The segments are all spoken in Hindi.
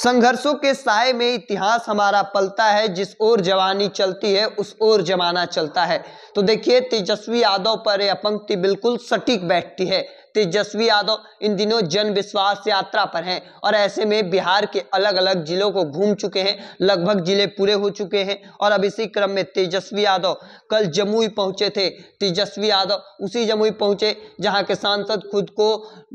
संघर्षों के साय में इतिहास हमारा पलता है जिस ओर जवानी चलती है उस ओर जमाना चलता है तो देखिए तेजस्वी यादव पर यह पंक्ति बिल्कुल सटीक बैठती है तेजस्वी यादव इन दिनों जन विश्वास यात्रा पर हैं और ऐसे में बिहार के अलग अलग जिलों को घूम चुके हैं लगभग जिले पूरे हो चुके हैं और अब इसी क्रम में तेजस्वी यादव कल जमुई पहुंचे थे तेजस्वी यादव उसी जमुई पहुंचे जहां के सांसद खुद को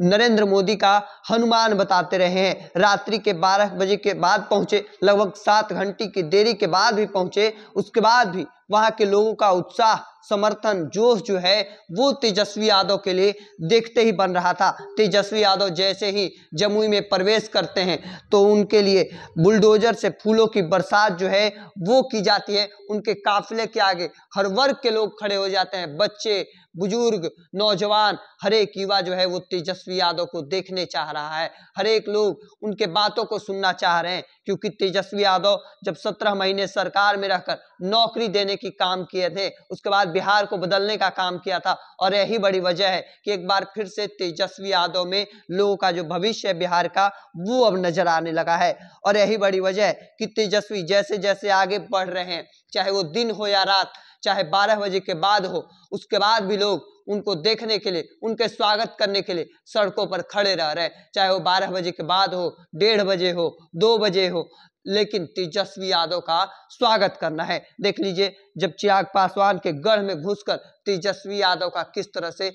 नरेंद्र मोदी का हनुमान बताते रहे हैं रात्रि के बारह बजे के बाद पहुंचे लगभग सात घंटे की देरी के बाद भी पहुंचे उसके बाद भी वहाँ के लोगों का उत्साह समर्थन जोश जो है वो तेजस्वी यादव के लिए देखते ही बन रहा था तेजस्वी यादव जैसे ही जमुई में प्रवेश करते हैं तो उनके लिए बुलडोजर से फूलों की बरसात जो है वो की जाती है उनके काफिले के आगे हर वर्ग के लोग खड़े हो जाते हैं बच्चे बुजुर्ग नौजवान हर एक युवा जो है वो तेजस्वी यादव को देखने चाह रहा है हर एक लोग उनके बातों को सुनना चाह रहे हैं क्योंकि तेजस्वी यादव जब सत्रह महीने सरकार में रहकर नौकरी देने की काम किए थे उसके बाद बिहार को बदलने का काम किया था और यही बड़ी वजह है कि एक बार फिर से तेजस्वी यादव में लोगों का जो भविष्य है बिहार का वो अब नजर आने लगा है और यही बड़ी वजह है कि तेजस्वी जैसे जैसे आगे बढ़ रहे हैं चाहे वो दिन हो या रात चाहे बारह बजे के बाद हो उसके बाद भी लोग उनको देखने के लिए उनके स्वागत करने के लिए सड़कों पर खड़े रह रहे चाहे वो बारह बजे के बाद हो डेढ़ बजे हो दो बजे हो लेकिन तेजस्वी यादव का स्वागत करना है देख लीजिए जब चिराग पासवान के गढ़ में घुसकर तेजस्वी यादव का किस तरह से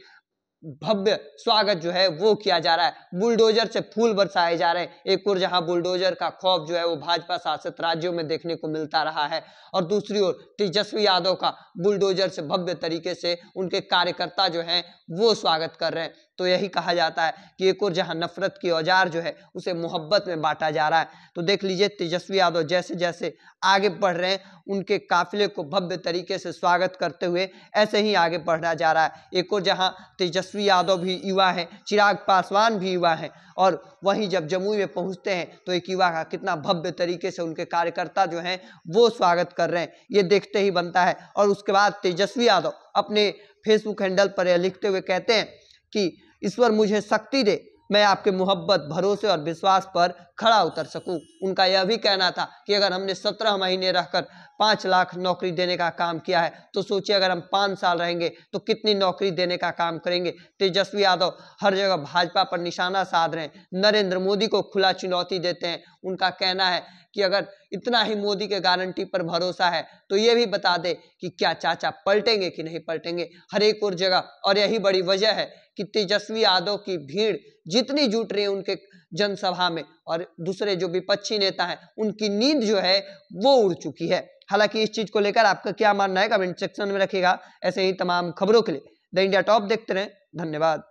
भव्य स्वागत जो है वो किया जा रहा है बुलडोजर से फूल बरसाए जा रहे हैं एक और जहां बुलडोजर का खौफ जो है वो भाजपा शासित राज्यों में देखने को मिलता रहा है और दूसरी ओर तेजस्वी यादव का बुलडोजर से भव्य तरीके से उनके कार्यकर्ता जो हैं वो स्वागत कर रहे हैं तो यही कहा जाता है कि एक और जहां नफरत की औजार जो है उसे मोहब्बत में बांटा जा रहा है तो देख लीजिए तेजस्वी यादव जैसे जैसे आगे बढ़ रहे हैं उनके काफिले को भव्य तरीके से स्वागत करते हुए ऐसे ही आगे बढ़ना जा रहा है एक और जहाँ तेजस्वी तेजस्वी यादव भी युवा हैं चिराग पासवान भी युवा हैं और वहीं जब जमुई में पहुंचते हैं तो एक युवा का कितना भव्य तरीके से उनके कार्यकर्ता जो हैं वो स्वागत कर रहे हैं ये देखते ही बनता है और उसके बाद तेजस्वी यादव अपने फेसबुक हैंडल पर यह लिखते हुए कहते हैं कि ईश्वर मुझे शक्ति दे मैं आपके मोहब्बत भरोसे और विश्वास पर खड़ा उतर सकूं उनका यह भी कहना था कि अगर हमने सत्रह महीने रहकर पाँच लाख नौकरी देने का काम किया है तो सोचिए अगर हम पाँच साल रहेंगे तो कितनी नौकरी देने का काम करेंगे तेजस्वी यादव हर जगह भाजपा पर निशाना साध रहे हैं नरेंद्र मोदी को खुला चुनौती देते हैं उनका कहना है कि अगर इतना ही मोदी के गारंटी पर भरोसा है तो ये भी बता दे कि क्या चाचा पलटेंगे कि नहीं पलटेंगे हर एक और जगह और यही बड़ी वजह है कि तेजस्वी यादव की भीड़ जितनी जुट रही है उनके जनसभा में और दूसरे जो विपक्षी नेता हैं उनकी नींद जो है वो उड़ चुकी है हालांकि इस चीज को लेकर आपका क्या मानना है कमेंट सेक्शन में रखेगा ऐसे ही तमाम खबरों के लिए द इंडिया टॉप देखते रहे धन्यवाद